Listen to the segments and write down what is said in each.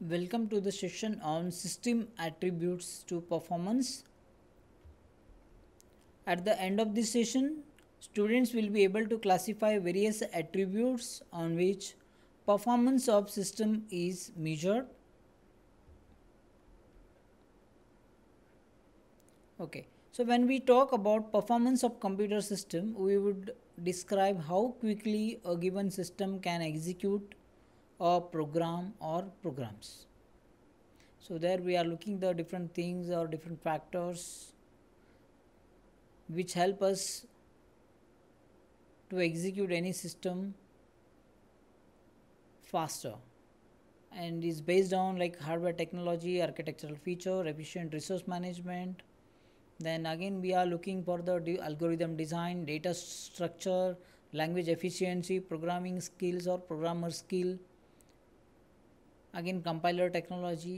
Welcome to the session on system attributes to performance. At the end of this session, students will be able to classify various attributes on which performance of system is measured. Okay, so when we talk about performance of computer system, we would describe how quickly a given system can execute a program or programs so there we are looking the different things or different factors which help us to execute any system faster and is based on like hardware technology architectural feature efficient resource management then again we are looking for the de algorithm design data structure language efficiency programming skills or programmer skill again compiler technology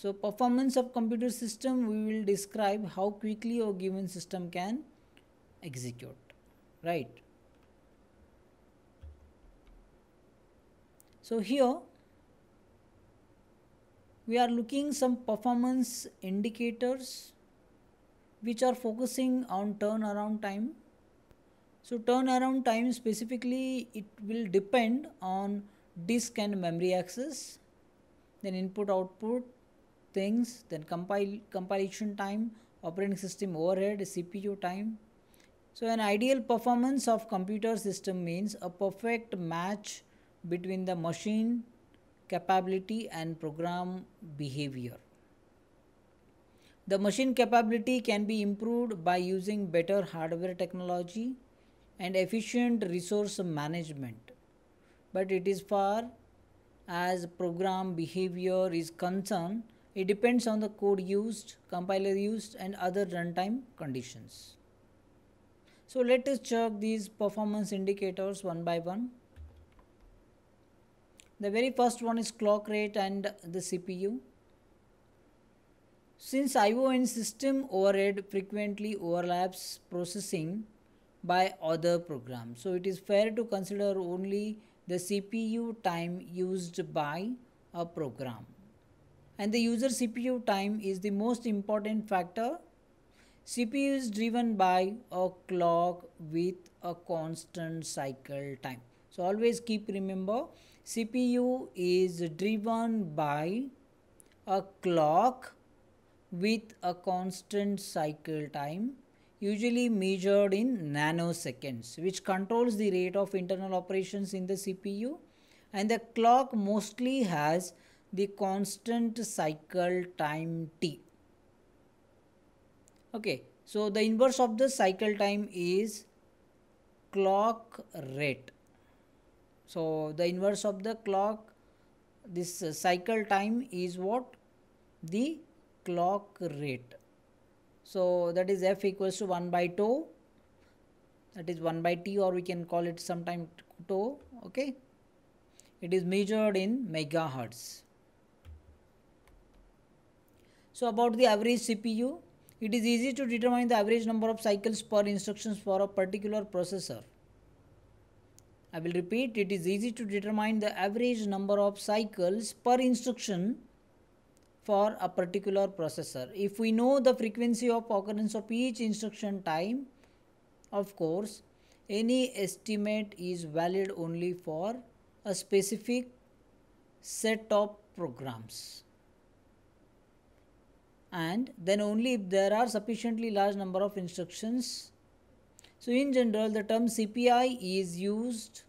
so performance of computer system we will describe how quickly a given system can execute right so here we are looking some performance indicators which are focusing on turnaround time so turnaround time specifically it will depend on disk and memory access then input output things then compile compilation time operating system overhead cpu time so an ideal performance of computer system means a perfect match between the machine capability and program behavior the machine capability can be improved by using better hardware technology and efficient resource management but it is far as program behavior is concerned, it depends on the code used, compiler used and other runtime conditions. So let us check these performance indicators one by one. The very first one is clock rate and the CPU. Since I.O. and system overhead frequently overlaps processing by other programs, so it is fair to consider only the CPU time used by a program. And the user CPU time is the most important factor. CPU is driven by a clock with a constant cycle time. So always keep remember CPU is driven by a clock with a constant cycle time usually measured in nanoseconds, which controls the rate of internal operations in the CPU. And the clock mostly has the constant cycle time t. Okay, so the inverse of the cycle time is clock rate. So the inverse of the clock, this cycle time is what? The clock rate. So that is f equals to 1 by tau that is 1 by t or we can call it sometime tau okay it is measured in megahertz so about the average cpu it is easy to determine the average number of cycles per instructions for a particular processor i will repeat it is easy to determine the average number of cycles per instruction for a particular processor. If we know the frequency of occurrence of each instruction time, of course, any estimate is valid only for a specific set of programs and then only if there are sufficiently large number of instructions. So in general the term CPI is used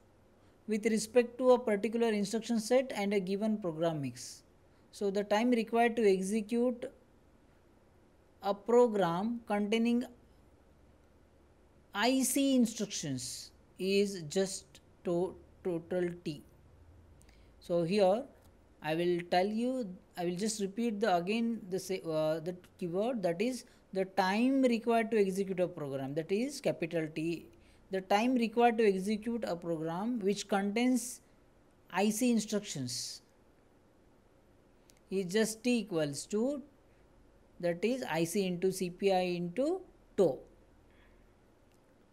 with respect to a particular instruction set and a given program mix. So, the time required to execute a program containing IC instructions is just to total T. So, here I will tell you, I will just repeat the again the, uh, the keyword that is the time required to execute a program that is capital T. The time required to execute a program which contains IC instructions is just T equals to that is IC into CPI into tau.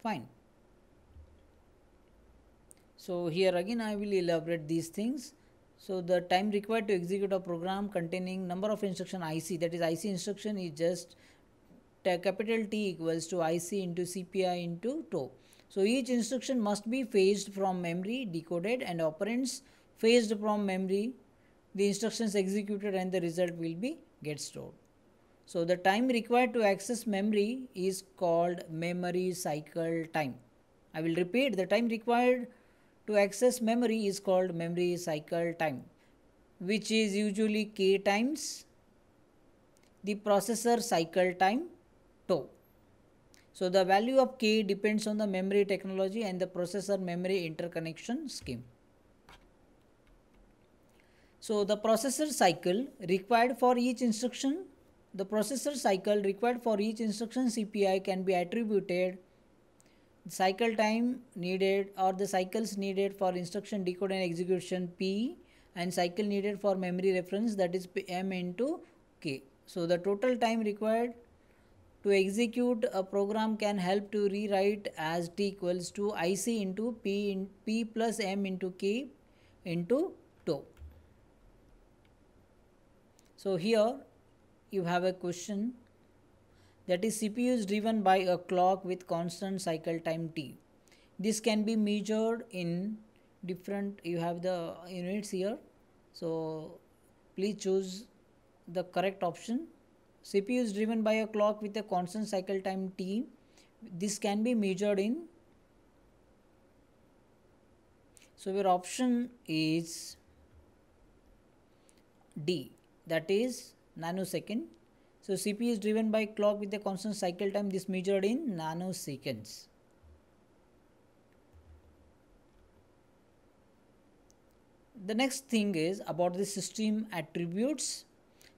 Fine. So here again I will elaborate these things. So the time required to execute a program containing number of instruction IC that is IC instruction is just capital T equals to IC into CPI into tau. So each instruction must be phased from memory decoded and operands phased from memory the instructions executed and the result will be get stored. So the time required to access memory is called memory cycle time. I will repeat the time required to access memory is called memory cycle time which is usually k times the processor cycle time tau. So the value of k depends on the memory technology and the processor memory interconnection scheme. So the processor cycle required for each instruction, the processor cycle required for each instruction CPI can be attributed cycle time needed or the cycles needed for instruction decode and execution P and cycle needed for memory reference that is M into K. So the total time required to execute a program can help to rewrite as T equals to IC into P, in, P plus M into K into tau. So here you have a question that is CPU is driven by a clock with constant cycle time t. This can be measured in different you have the units here. So please choose the correct option. CPU is driven by a clock with a constant cycle time t. This can be measured in so your option is D that is nanosecond. So CP is driven by clock with a constant cycle time this measured in nanoseconds. The next thing is about the system attributes.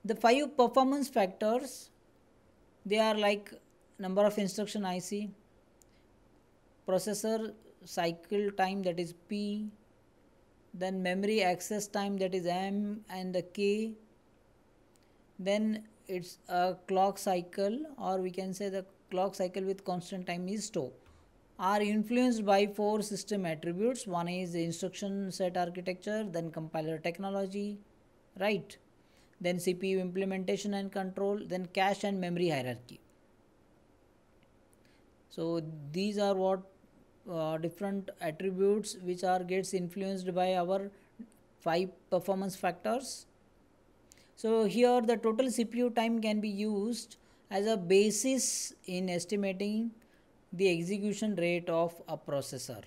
The five performance factors they are like number of instruction IC, processor cycle time that is P, then memory access time that is M and the K then it's a clock cycle or we can say the clock cycle with constant time is tau are influenced by four system attributes one is the instruction set architecture then compiler technology right then cpu implementation and control then cache and memory hierarchy so these are what uh, different attributes which are gets influenced by our five performance factors so here the total CPU time can be used as a basis in estimating the execution rate of a processor.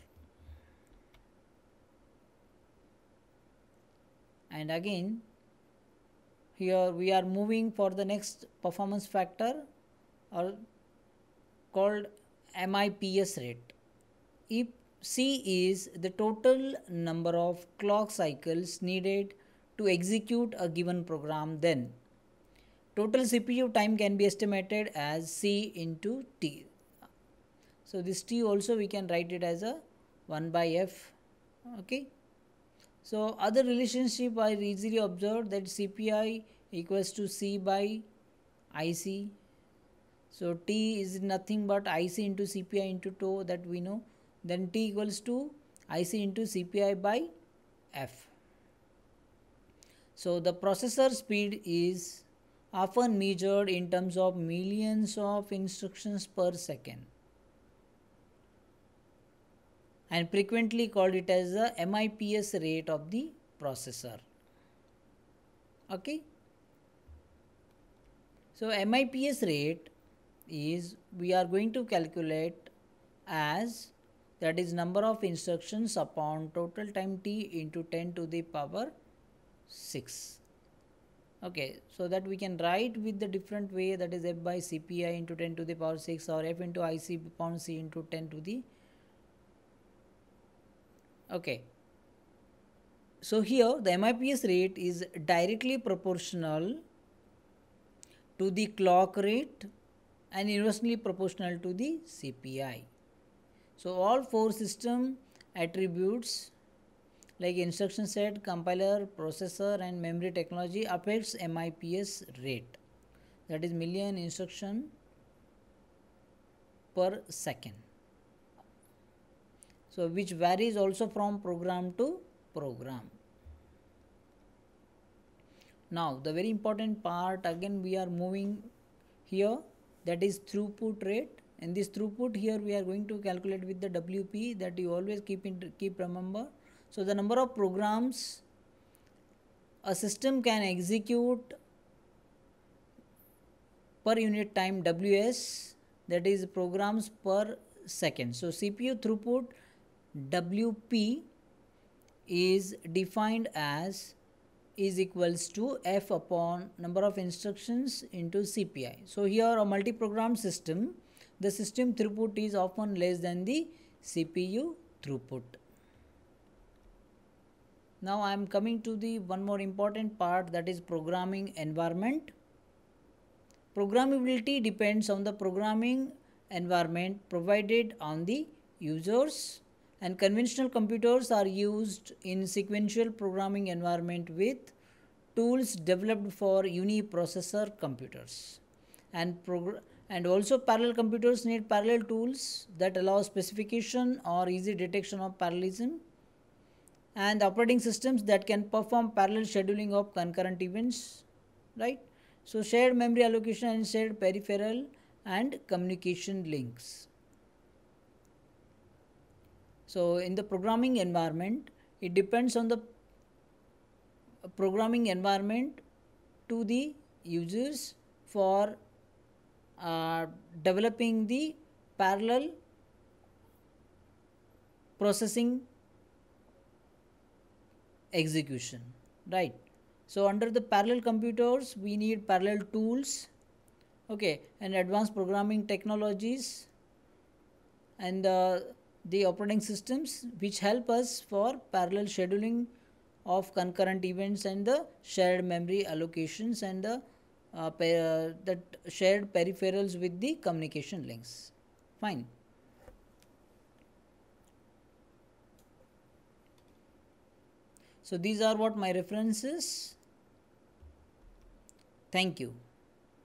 And again, here we are moving for the next performance factor or called MIPS rate. If C is the total number of clock cycles needed to execute a given program then. Total CPU time can be estimated as C into T. So this T also we can write it as a 1 by F. Okay. So other relationship I easily observed that CPI equals to C by IC. So T is nothing but IC into CPI into tau that we know. Then T equals to IC into CPI by F. So the processor speed is often measured in terms of millions of instructions per second and frequently called it as the MIPS rate of the processor. Okay. So MIPS rate is we are going to calculate as that is number of instructions upon total time t into 10 to the power 6 okay so that we can write with the different way that is f by cpi into 10 to the power 6 or f into ic upon c into 10 to the okay so here the mips rate is directly proportional to the clock rate and inversely proportional to the cpi so all four system attributes like instruction set, compiler, processor and memory technology affects MIPS rate that is million instruction per second. So which varies also from program to program. Now the very important part again we are moving here that is throughput rate and this throughput here we are going to calculate with the WP that you always keep in keep remember so, the number of programs a system can execute per unit time WS that is programs per second. So, CPU throughput WP is defined as is equals to F upon number of instructions into CPI. So, here a multi-program system, the system throughput is often less than the CPU throughput now i am coming to the one more important part that is programming environment programmability depends on the programming environment provided on the users and conventional computers are used in sequential programming environment with tools developed for uniprocessor computers and and also parallel computers need parallel tools that allow specification or easy detection of parallelism and operating systems that can perform parallel scheduling of concurrent events, right? So shared memory allocation and shared peripheral and communication links. So in the programming environment, it depends on the programming environment to the users for uh, developing the parallel processing execution right so under the parallel computers we need parallel tools okay and advanced programming technologies and uh, the operating systems which help us for parallel scheduling of concurrent events and the shared memory allocations and the uh, uh that shared peripherals with the communication links fine So these are what my references. Thank you.